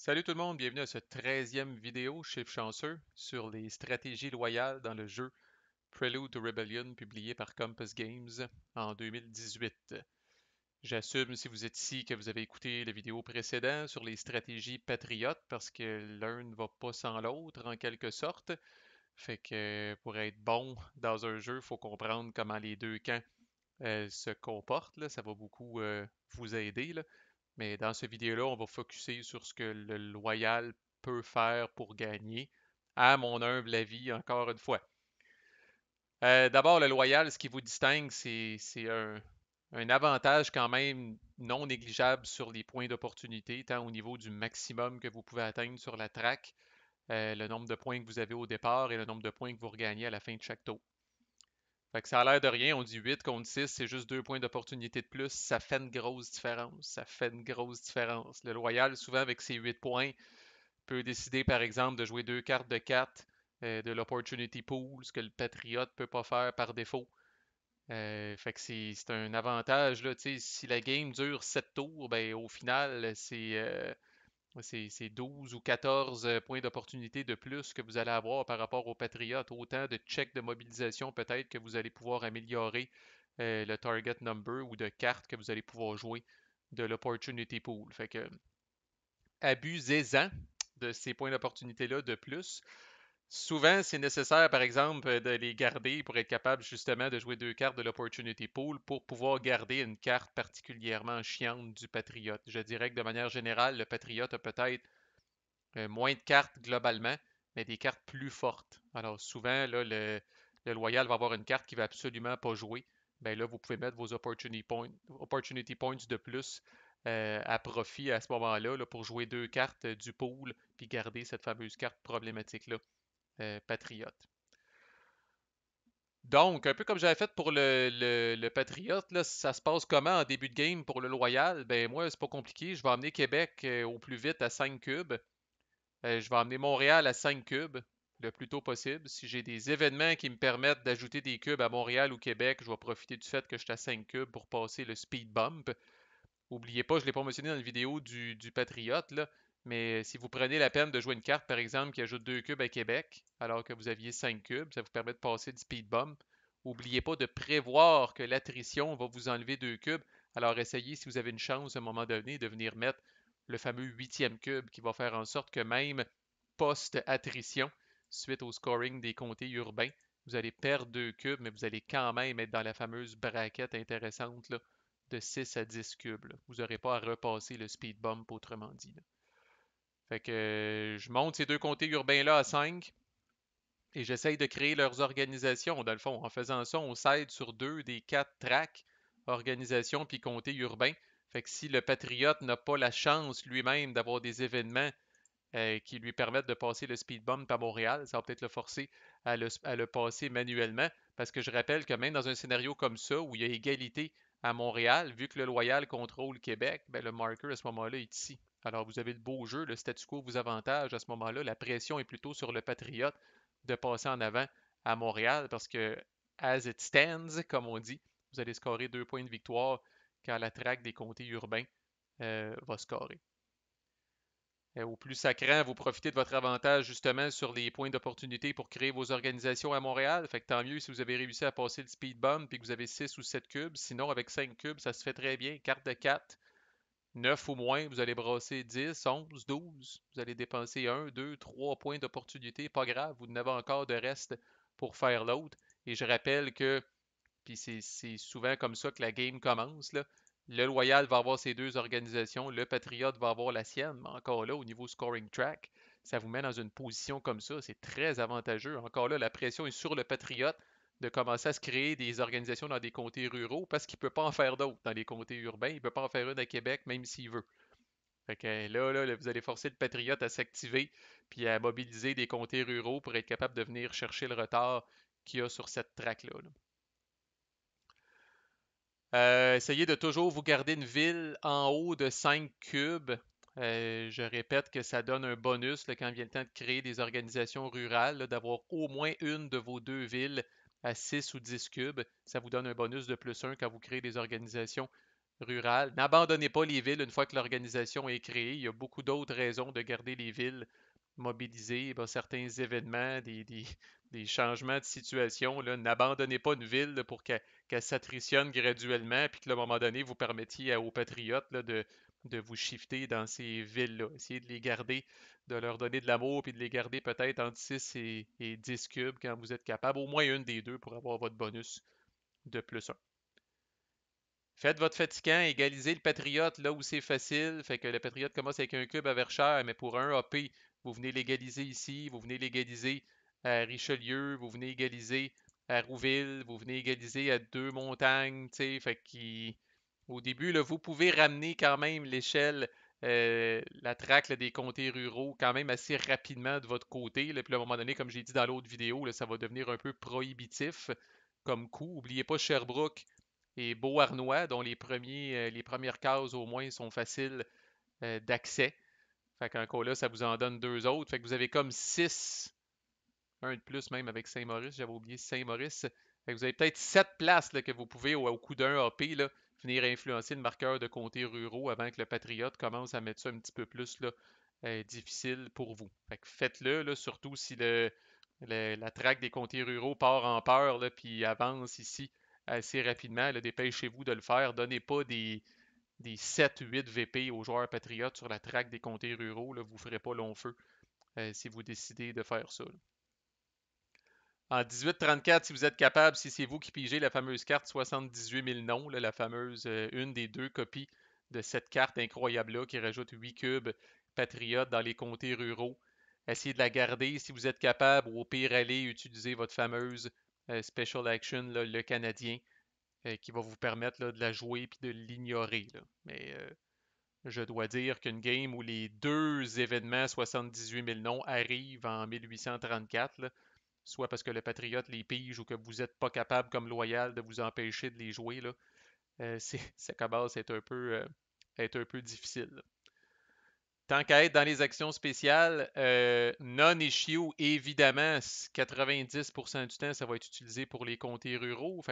Salut tout le monde, bienvenue à ce 13e vidéo chef chanceux sur les stratégies loyales dans le jeu Prelude to Rebellion publié par Compass Games en 2018. J'assume si vous êtes ici que vous avez écouté la vidéo précédente sur les stratégies patriotes parce que l'un ne va pas sans l'autre en quelque sorte. Fait que pour être bon dans un jeu, il faut comprendre comment les deux camps euh, se comportent. Ça va beaucoup euh, vous aider. Mais dans cette vidéo-là, on va focuser sur ce que le loyal peut faire pour gagner, à mon humble avis, encore une fois. Euh, d'abord, le loyal, ce qui vous distingue, c'est un, avantage quand même non négligeable sur les points d'opportunité, tant au niveau du maximum que vous pouvez atteindre sur la track, euh, le nombre de points que vous avez au départ et le nombre de points que vous regagnez à la fin de chaque tour. Fait que ça a l'air de rien, on dit 8 contre 6, c'est juste deux points d'opportunité de plus, ça fait une grosse différence, ça fait une grosse différence. Le loyal, souvent avec ses 8 points, peut décider par exemple de jouer deux cartes de 4 euh, de l'Opportunity Pool, ce que le patriote ne peut pas faire par défaut. Euh, fait que c'est un avantage. Là, si la game dure 7 tours, ben, au final, c'est euh, c'est 12 ou 14 euh, points d'opportunité de plus que vous allez avoir par rapport au Patriotes. Autant de checks de mobilisation peut-être que vous allez pouvoir améliorer euh, le target number ou de cartes que vous allez pouvoir jouer de l'opportunity pool. Fait que euh, abusez-en de ces points d'opportunité-là de plus. Souvent, c'est nécessaire, par exemple, euh, de les garder pour être capable justement de jouer deux cartes de l'Opportunity Pool pour pouvoir garder une carte particulièrement chiante du Patriote. Je dirais que de manière générale, le Patriote a peut-être euh, moins de cartes globalement, mais des cartes plus fortes. Alors souvent, le, Loyal va avoir une carte qui ne va absolument pas jouer. Ben là, vous pouvez mettre vos Opportunity, Points de plus euh, à profit à ce moment-là là, pour jouer deux cartes du pool puis garder cette fameuse carte problématique-là. Euh, patriote. Donc, un peu comme j'avais fait pour le, le, le Patriote, ça se passe comment en début de game pour le Loyal? Ben moi, c'est pas compliqué. Je vais emmener Québec euh, au plus vite à 5 cubes. Euh, je vais emmener Montréal à 5 cubes le plus tôt possible. Si j'ai des événements qui me permettent d'ajouter des cubes à Montréal ou Québec, je vais profiter du fait que je suis à 5 cubes pour passer le speed bump. Oubliez pas, je ne l'ai pas mentionné dans la vidéo du, du Patriote, là, mais si vous prenez la peine de jouer une carte, par exemple, qui ajoute 2 cubes à Québec, alors que vous aviez 5 cubes, ça vous permet de passer du speed bump. N'oubliez pas de prévoir que l'attrition va vous enlever 2 cubes. Alors essayez, si vous avez une chance à un moment donné, de venir mettre le fameux huitième cube qui va faire en sorte que même post-attrition, suite au scoring des comtés urbains, vous allez perdre 2 cubes, mais vous allez quand même être dans la fameuse braquette intéressante de 6 à 10 cubes. Vous n'aurez pas à repasser le speed bump, autrement dit. Fait que euh, je monte ces deux comtés urbains-là à 5 et j'essaye de créer leurs organisations. Dans le fond, en faisant ça, on s'aide sur deux des quatre tracks, organisation puis comté urbain. Fait que si le patriote n'a pas la chance lui-même d'avoir des événements euh, qui lui permettent de passer le speed bump à Montréal, ça va peut-être le forcer à le, à le, passer manuellement. Parce que je rappelle que même dans un scénario comme ça, où il y a égalité à Montréal, vu que le loyal contrôle Québec, ben le marker à ce moment-là est ici. Alors, vous avez le beau jeu, le statu quo vous avantage à ce moment-là. La pression est plutôt sur le Patriote de passer en avant à Montréal parce que, as it stands, comme on dit, vous allez scorer deux points de victoire quand la traque des comtés urbains euh, va scorer. Euh, au plus sacré, vous profitez de votre avantage justement sur les points d'opportunité pour créer vos organisations à Montréal. Fait que tant mieux si vous avez réussi à passer le speed bump et que vous avez 6 ou 7 cubes. Sinon, avec 5 cubes, ça se fait très bien. Carte de 4, 9 ou moins, vous allez brasser 10, 11, 12. Vous allez dépenser 1, 2, 3 points d'opportunité. Pas grave, vous n'avez encore de reste pour faire l'autre. Et je rappelle que, puis c'est souvent comme ça que la game commence, le Loyal va avoir ses deux organisations, le patriote va avoir la sienne, mais encore là, au niveau scoring track, ça vous met dans une position comme ça. C'est très avantageux. Encore là, la pression est sur le Patriote de commencer à se créer des organisations dans des comtés ruraux parce qu'il ne peut pas en faire d'autres dans les comtés urbains. Il ne peut pas en faire une à Québec, même s'il veut. Euh, là, vous allez forcer le patriote à s'activer puis à mobiliser des comtés ruraux pour être capable de venir chercher le retard qu'il y a sur cette traque-là. Euh, essayez de toujours vous garder une ville en haut de 5 cubes. Euh, je répète que ça donne un bonus le quand vient le temps de créer des organisations rurales, d'avoir au moins une de vos deux villes à 6 ou 10 cubes. Ça vous donne un bonus de plus 1 quand vous créez des organisations rurales. N'abandonnez pas les villes une fois que l'organisation est créée. Il y a beaucoup d'autres raisons de garder les villes mobilisées eh ben, certains événements, des, des, changements de situation. N'abandonnez pas une ville pour qu'elle s'attritionne graduellement puis que, à un moment donné, vous permettiez aux patriotes de, de vous shifter dans ces villes-là. Essayez de les garder, de leur donner de l'amour, puis de les garder peut-être entre 6 et, 10 cubes quand vous êtes capable, au moins une des deux pour avoir votre bonus de plus 1. Faites votre fatigant, égalisez le Patriote là où c'est facile. Fait que le Patriote commence avec un cube à Verchères, mais pour un AP, vous venez l'égaliser ici, vous venez l'égaliser à Richelieu, vous venez égaliser à Rouville, vous venez égaliser à deux montagnes, tu sais, fait qu'il au début, vous pouvez ramener quand même l'échelle, euh, la traque des comtés ruraux quand même assez rapidement de votre côté. Puis à un moment donné, comme j'ai dit dans l'autre vidéo, ça va devenir un peu prohibitif comme coût. N'oubliez pas Sherbrooke et Beauharnois, dont les, premiers, euh, les premières cases au moins sont faciles euh, d'accès. Fait qu'un cas là, ça vous en donne deux autres. Fait que vous avez comme six, un de plus même avec Saint-Maurice, j'avais oublié Saint-Maurice. vous avez peut-être sept places que vous pouvez, au, coup d'un AP, là, venir influencer le marqueur de comtés ruraux avant que le Patriote commence à mettre ça un petit peu plus euh, difficile pour vous. faites-le, surtout si la traque des comtés ruraux part en peur, puis avance ici assez rapidement. Dépêchez-vous de le faire. Donnez pas des, 7-8 VP aux joueurs patriotes sur la traque des comtés ruraux. vous ne ferez pas long feu euh, si vous décidez de faire ça. En 1834, si vous êtes capable, si c'est vous qui pigez la fameuse carte 78 000 noms, la fameuse, euh, une des deux copies de cette carte incroyable-là qui rajoute 8 cubes patriotes dans les comtés ruraux. Essayez de la garder si vous êtes capable, ou au pire, allez utiliser votre fameuse euh, Special Action, le Canadien, euh, qui va vous permettre de la jouer puis de l'ignorer. Mais je dois dire qu'une game où les deux événements 78 000 noms arrivent en 1834, soit parce que le Patriote les pige ou que vous n'êtes pas capable, comme loyal, de vous empêcher de les jouer, là, euh, ça commence à un peu, euh, un peu difficile. Tant qu'à être dans les actions spéciales, euh, non-issue, évidemment, 90% du temps, ça va être utilisé pour les comtés ruraux.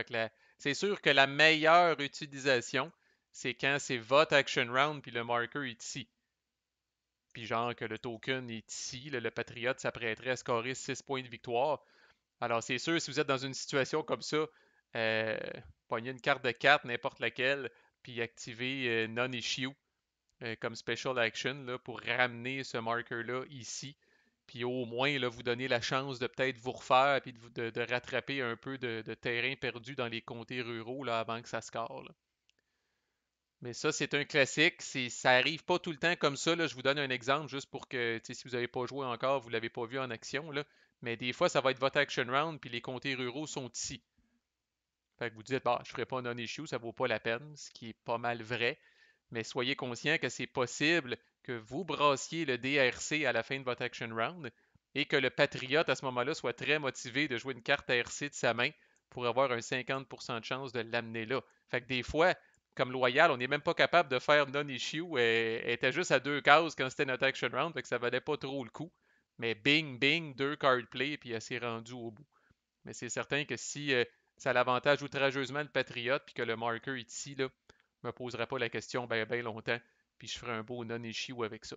C'est sûr que la meilleure utilisation, c'est quand c'est votre action round, puis le marker est ici puis genre que le token est ici, le, Patriote s'apprêterait à scorer 6 points de victoire. Alors, c'est sûr, si vous êtes dans une situation comme ça, euh, pognez une carte de carte n'importe laquelle, puis activez euh, Non-Issue euh, comme Special Action là, pour ramener ce marker-là ici. Puis au moins, là, vous donner la chance de peut-être vous refaire et de, rattraper un peu de, terrain perdu dans les comtés ruraux là, avant que ça score. Mais ça, c'est un classique. Ça n'arrive pas tout le temps comme ça. Je vous donne un exemple juste pour que si vous n'avez pas joué encore, vous ne l'avez pas vu en action. Mais des fois, ça va être votre action round, puis les comtés ruraux sont ici. Fait vous dites, bah, je ne ferai pas un non-issue, ça ne vaut pas la peine, ce qui est pas mal vrai. Mais soyez conscient que c'est possible que vous brassiez le DRC à la fin de votre action round et que le patriote à ce moment-là soit très motivé de jouer une carte ARC de sa main pour avoir un 50% de chance de l'amener là. Fait que des fois, comme loyal. On n'est même pas capable de faire non-issue. Elle, était juste à deux cases quand c'était notre action round, donc ça valait pas trop le coup. Mais bing, bing, deux card play, puis elle s'est rendue au bout. Mais c'est certain que si euh, ça l'avantage outrageusement le Patriote, puis que le marker est ici, là, me poserait pas la question bien ben longtemps, puis je ferai un beau non-issue avec ça.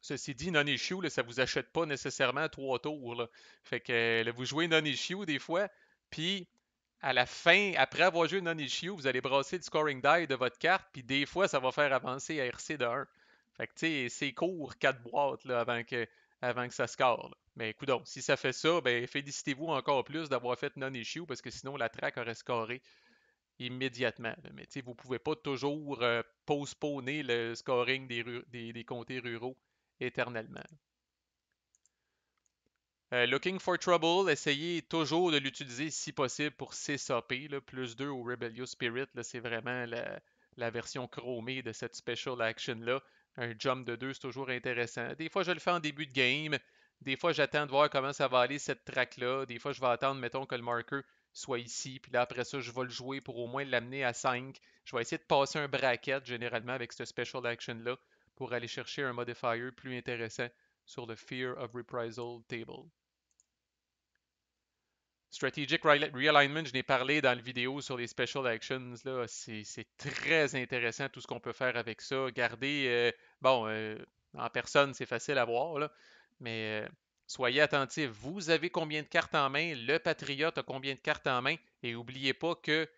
Ceci dit, non-issue, ça ne vous achète pas nécessairement trois tours. Là. Fait que euh, vous jouez non-issue des fois, puis à la fin, après avoir joué non-issue, vous allez brasser le scoring die de votre carte, puis des fois, ça va faire avancer RC de 1. Fait que, tu sais, c'est court, 4 boîtes avant, que, ça score. Mais écoute, si ça fait ça, ben, félicitez-vous encore plus d'avoir fait non-issue, parce que sinon, la track aurait scoré immédiatement. tu sais, vous ne pouvez pas toujours euh, postponer le scoring des comtés ruraux éternellement. Euh, looking for Trouble, essayez toujours de l'utiliser si possible pour là, Plus 2 au Rebellious Spirit, c'est vraiment la, version chromée de cette special action-là. Un jump de 2, c'est toujours intéressant. Des fois, je le fais en début de game. Des fois, j'attends de voir comment ça va aller cette track-là. Des fois, je vais attendre, mettons, que le marker soit ici. Puis là, après ça, je vais le jouer pour au moins l'amener à 5. Je vais essayer de passer un bracket généralement avec cette special action-là pour aller chercher un modifier plus intéressant sur le Fear of Reprisal Table. Strategic Realignment, je n'ai parlé dans la vidéo sur les Special Actions. Là, c'est, très intéressant tout ce qu'on peut faire avec ça. Gardez, euh, bon, euh, en personne, c'est facile à voir, là, mais euh, soyez attentifs. Vous avez combien de cartes en main? Le Patriote a combien de cartes en main? Et n'oubliez pas que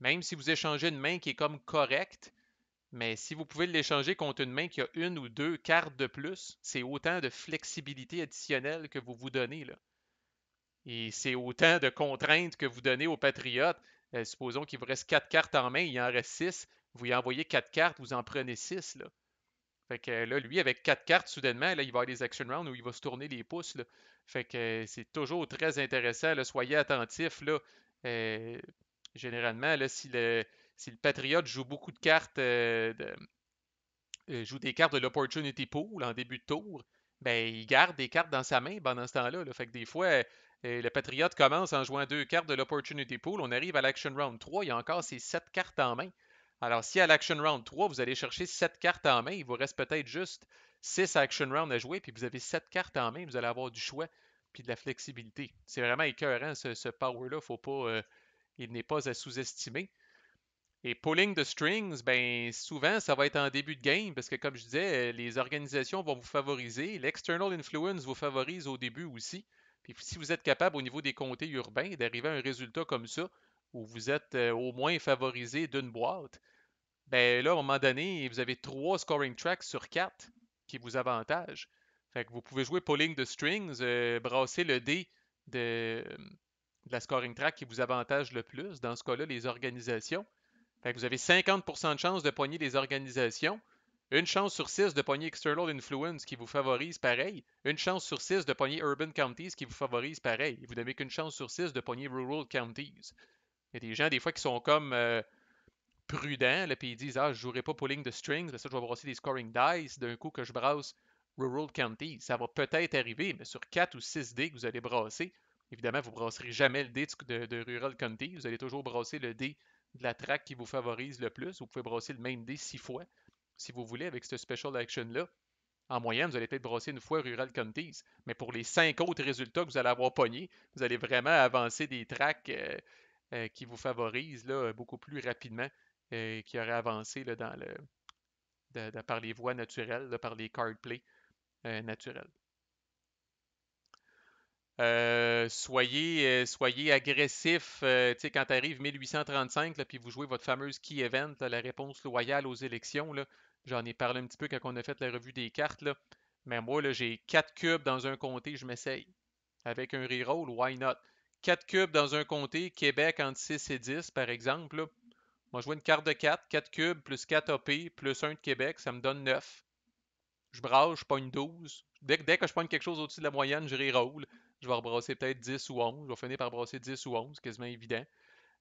même si vous échangez une main qui est comme correcte, mais si vous pouvez l'échanger contre une main qui a une ou deux cartes de plus, c'est autant de flexibilité additionnelle que vous vous donnez. Là. Et c'est autant de contraintes que vous donnez au Patriote. Euh, supposons qu'il vous reste quatre cartes en main, il en reste six. Vous lui envoyez quatre cartes, vous en prenez six. Là. Fait que euh, là, lui, avec quatre cartes, soudainement, là, il va avoir des action rounds où il va se tourner les pouces. Fait que euh, c'est toujours très intéressant. Soyez attentif. généralement, si le, si Patriote joue beaucoup de cartes, joue des cartes de l'opportunity pool en début de tour, ben, il garde des cartes dans sa main pendant ce temps-là. Là. Fait que des fois, et le Patriote commence en jouant deux cartes de l'Opportunity Pool. On arrive à l'Action Round 3. Il y a encore ces sept cartes en main. Alors, si à l'Action Round 3, vous allez chercher sept cartes en main, il vous reste peut-être juste six Action Round à jouer, puis vous avez sept cartes en main, vous allez avoir du choix puis de la flexibilité. C'est vraiment écœurant, ce, ce power-là. Faut pas, euh, il n'est pas à sous-estimer. Et pulling the strings, ben souvent, ça va être en début de game, parce que comme je disais, euh, les organisations vont vous favoriser. L'external influence vous favorise au début aussi si vous êtes capable au niveau des comtés urbains d'arriver à un résultat comme ça, où vous êtes euh, au moins favorisé d'une boîte, ben là, à un moment donné, vous avez trois scoring tracks sur quatre qui vous avantagent. vous pouvez jouer pulling the strings, euh, brasser le dé de, la scoring track qui vous avantage le plus. Dans ce cas-là, les organisations. vous avez 50% de chances de poigner les organisations. Une chance sur six de pogner External Influence qui vous favorise pareil. Une chance sur six de pogner Urban Counties qui vous favorise pareil. Vous n'avez qu'une chance sur six de pogner Rural Counties. Il y a des gens, des fois, qui sont comme euh, prudents, là, puis ils disent Ah, je jouerai pas pulling de strings, mais ça, je vais brasser des scoring dice d'un coup que je brasse Rural Counties. Ça va peut-être arriver, mais sur quatre ou six dés que vous allez brasser, évidemment, vous ne brasserez jamais le dé de, Rural Counties. Vous allez toujours brasser le dé de la traque qui vous favorise le plus. Vous pouvez brasser le même dé six fois si vous voulez, avec ce special action-là, en moyenne, vous allez peut-être brosser une fois Rural Counties, mais pour les cinq autres résultats que vous allez avoir pognés, vous allez vraiment avancer des tracks euh, euh, qui vous favorisent là, beaucoup plus rapidement et euh, qui auraient avancé là, dans le, par les voies naturelles, par les card play naturels. Euh, soyez, euh, soyez agressif. Euh, quand arrive 1835, là, puis vous jouez votre fameuse key event, la réponse loyale aux élections, j'en ai parlé un petit peu quand on a fait la revue des cartes. Là. Mais moi, j'ai 4 cubes dans un comté, je m'essaye. Avec un reroll, why not? 4 cubes dans un comté, Québec entre 6 et 10, par exemple. Moi, je vois une carte de 4, 4 cubes plus 4 AP plus 1 de Québec, ça me donne 9. Je brasse, je pogne 12. Dès, dès que je pogne quelque chose au-dessus de la moyenne, je reroll je vais rebrasser peut-être 10 ou 11. Je vais finir par brasser 10 ou 11, quasiment évident.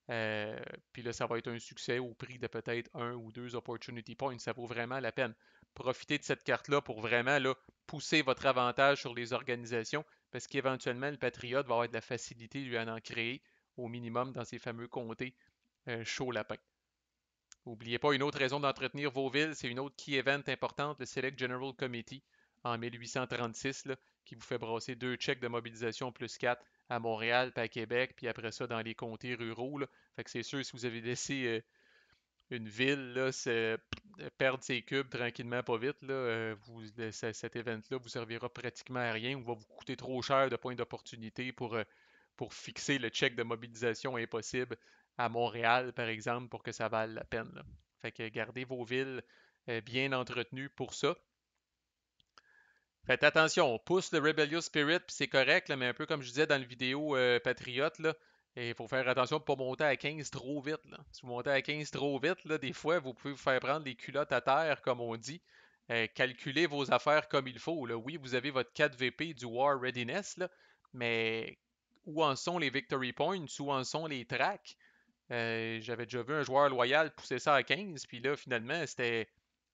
Euh, puis là, ça va être un succès au prix de peut-être un ou deux opportunity points. Ça vaut vraiment la peine. Profitez de cette carte-là pour vraiment là, pousser votre avantage sur les organisations parce qu'éventuellement, le Patriote va avoir de la facilité lui à en créer au minimum dans ces fameux comtés euh, chauds lapins. N'oubliez pas une autre raison d'entretenir vos villes, c'est une autre key event importante, le Select General Committee en 1836. Là, qui vous fait brasser deux chèques de mobilisation plus quatre à Montréal, puis à Québec, puis après ça dans les comtés ruraux. c'est sûr, si vous avez laissé euh, une ville là, euh, perdre ses cubes tranquillement, pas vite, là, euh, cet événement-là vous servira pratiquement à rien Il va vous coûter trop cher de points d'opportunité pour, pour fixer le chèque de mobilisation impossible à Montréal, par exemple, pour que ça vale la peine. Fait que gardez vos villes bien entretenues pour ça. Faites attention, on pousse le Rebellious Spirit, puis c'est correct, mais un peu comme je disais dans le vidéo euh, Patriote, là, il faut faire attention de ne pas monter à 15 trop vite. Si vous montez à 15 trop vite, des fois, vous pouvez vous faire prendre les culottes à terre, comme on dit. Euh, calculez vos affaires comme il faut. Oui, vous avez votre 4 VP du War Readiness, mais où en sont les victory points, où en sont les tracks? Euh, j'avais déjà vu un joueur loyal pousser ça à 15, puis là, finalement, c'était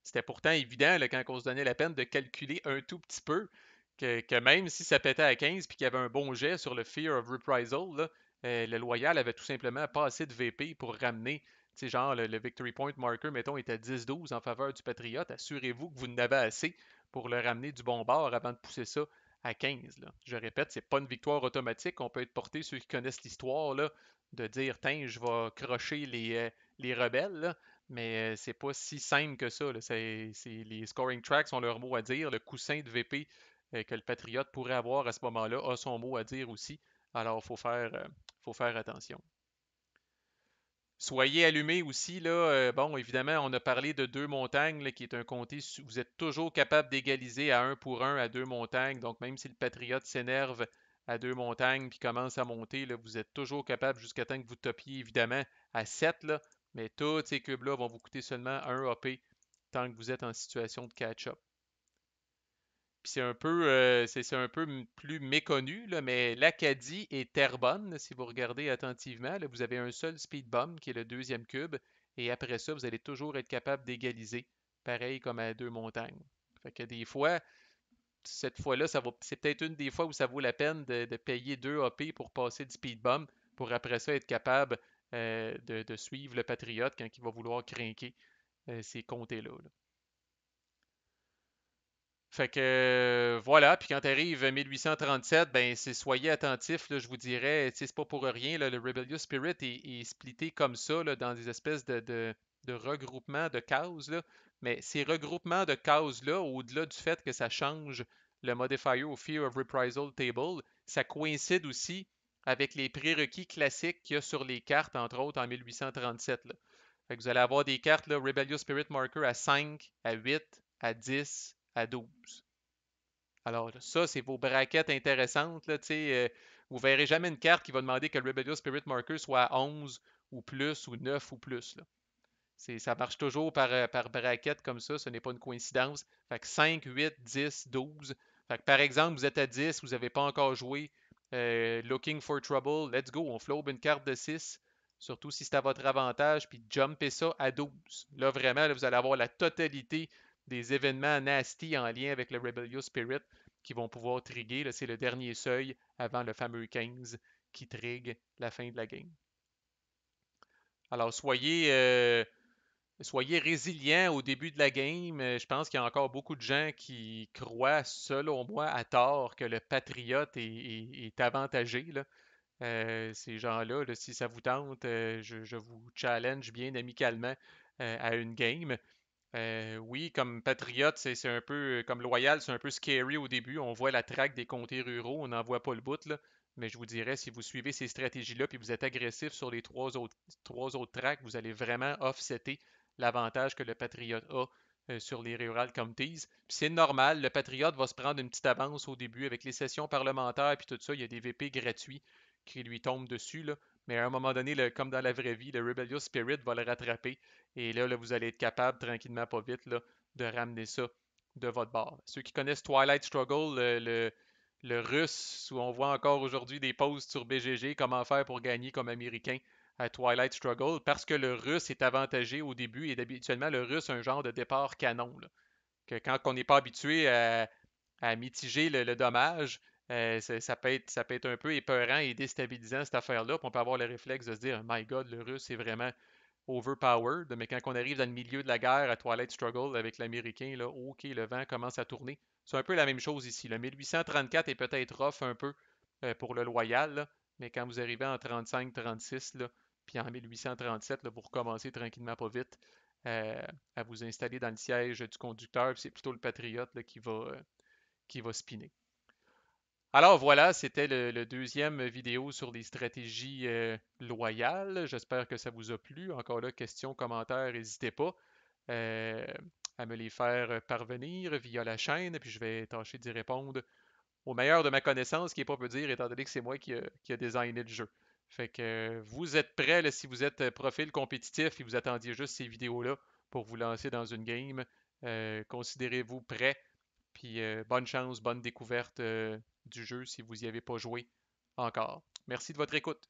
c'était pourtant évident quand on se donnait la peine de calculer un tout petit peu que, même si ça pétait à 15 puis qu'il y avait un bon jet sur le Fear of Reprisal, euh, le Loyal avait tout simplement pas assez de VP pour ramener. Genre, le, Victory Point Marker, mettons, était à 10-12 en faveur du Patriote, Assurez-vous que vous n'avez assez pour le ramener du bon bord avant de pousser ça à 15. Je répète, c'est pas une victoire automatique. On peut être porté, ceux qui connaissent l'histoire, de dire Tiens, je vais crocher les, euh, rebelles mais c'est pas si simple que ça. les scoring tracks ont leur mot à dire. Le coussin de VP euh, que le Patriote pourrait avoir à ce moment-là a son mot à dire aussi. Alors, il euh, faut, faire, attention. Soyez allumés aussi. Là, euh, bon, évidemment, on a parlé de deux montagnes, qui est un comté. Vous êtes toujours capable d'égaliser à un pour un à deux montagnes. Donc, même si le Patriote s'énerve à deux montagnes puis commence à monter, vous êtes toujours capable, jusqu'à temps que vous topiez évidemment à sept là, mais tous ces cubes-là vont vous coûter seulement un AP tant que vous êtes en situation de catch-up. Puis c'est un peu, euh, c'est, un peu plus méconnu, mais l'Acadie et bonne si vous regardez attentivement, vous avez un seul speed bomb qui est le deuxième cube, et après ça, vous allez toujours être capable d'égaliser, pareil comme à deux montagnes. Fait que des fois, cette fois-là, ça c'est peut-être une des fois où ça vaut la peine de, payer deux AP pour passer du speed bomb, pour après ça être capable euh, de, suivre le patriote quand il va vouloir craquer euh, ces comtés-là. Fait que euh, voilà, puis quand arrive 1837, ben soyez attentifs, je vous dirais, c'est pas pour rien, le Rebellious Spirit est, est splitté comme ça, dans des espèces de, de regroupements de causes, mais ces regroupements de causes-là, au-delà du fait que ça change le modifier au Fear of Reprisal Table, ça coïncide aussi avec les prérequis classiques qu'il y a sur les cartes, entre autres en 1837. vous allez avoir des cartes là, Rebellious Spirit Marker à 5, à 8, à 10, à 12. Alors, ça, c'est vos braquettes intéressantes. Euh, vous ne verrez jamais une carte qui va demander que le Rebellious Spirit Marker soit à 11 ou plus, ou 9 ou plus. Ça marche toujours par, euh, par braquette comme ça, ce n'est pas une coïncidence. Fait 5, 8, 10, 12. par exemple, vous êtes à 10, vous n'avez pas encore joué euh, looking for trouble, let's go. On flobe une carte de 6, surtout si c'est à votre avantage, puis jumpez ça à 12. Là, vraiment, vous allez avoir la totalité des événements nasty en lien avec le Rebellious Spirit qui vont pouvoir trigger. C'est le dernier seuil avant le fameux 15 qui trigue la fin de la game. Alors, soyez. Euh, soyez résilients au début de la game. Euh, je pense qu'il y a encore beaucoup de gens qui croient, selon moi, à tort, que le Patriote est, est, avantagé. Euh, ces gens-là, si ça vous tente, euh, je, vous challenge bien amicalement à une game. oui, comme Patriote, c'est un peu, comme Loyal, c'est un peu scary au début. On voit la traque des comtés ruraux, on n'en voit pas le bout. Mais je vous dirais, si vous suivez ces stratégies-là puis vous êtes agressif sur les trois autres, trois tracks, vous allez vraiment offsetter l'avantage que le Patriote a euh, sur les Rural Counties. C'est normal, le Patriote va se prendre une petite avance au début avec les sessions parlementaires puis tout ça. Il y a des VP gratuits qui lui tombent dessus. Là. Mais à un moment donné, le, comme dans la vraie vie, le Rebellious Spirit va le rattraper. Et là, vous allez être capable, tranquillement, pas vite, là, de ramener ça de votre bord. Ceux qui connaissent Twilight Struggle, le, le, russe, où on voit encore aujourd'hui des pauses sur BGG, comment faire pour gagner comme Américain, à Twilight Struggle parce que le russe est avantagé au début et habituellement le russe a un genre de départ canon. Que quand on n'est pas habitué à, mitiger le, dommage, euh, ça, peut être, ça peut être un peu épeurant et déstabilisant cette affaire-là. On peut avoir le réflexe de se dire My God, le russe est vraiment overpowered. Mais quand on arrive dans le milieu de la guerre à Twilight Struggle avec l'Américain, là, OK, le vent commence à tourner. C'est un peu la même chose ici. Le 1834 est peut-être off un peu euh, pour le loyal, mais quand vous arrivez en 35-36, là, puis en 1837, vous recommencez tranquillement pas vite euh, à vous installer dans le siège du conducteur. Puis C'est plutôt le patriote qui, va, euh, qui va spinner. Alors voilà, c'était le, deuxième vidéo sur les stratégies euh, loyales. J'espère que ça vous a plu. Encore là, questions, commentaires, n'hésitez pas à me les faire parvenir via la chaîne, puis je vais tâcher d'y répondre au meilleur de ma connaissance, qui n'est pas peu dire, étant donné que c'est moi qui ai designé le jeu. Fait que vous êtes prêt si vous êtes euh, profil compétitif et vous attendiez juste ces vidéos-là pour vous lancer dans une game. Euh, considérez-vous prêt. Puis euh, bonne chance, bonne découverte du jeu si vous n'y avez pas joué encore. Merci de votre écoute.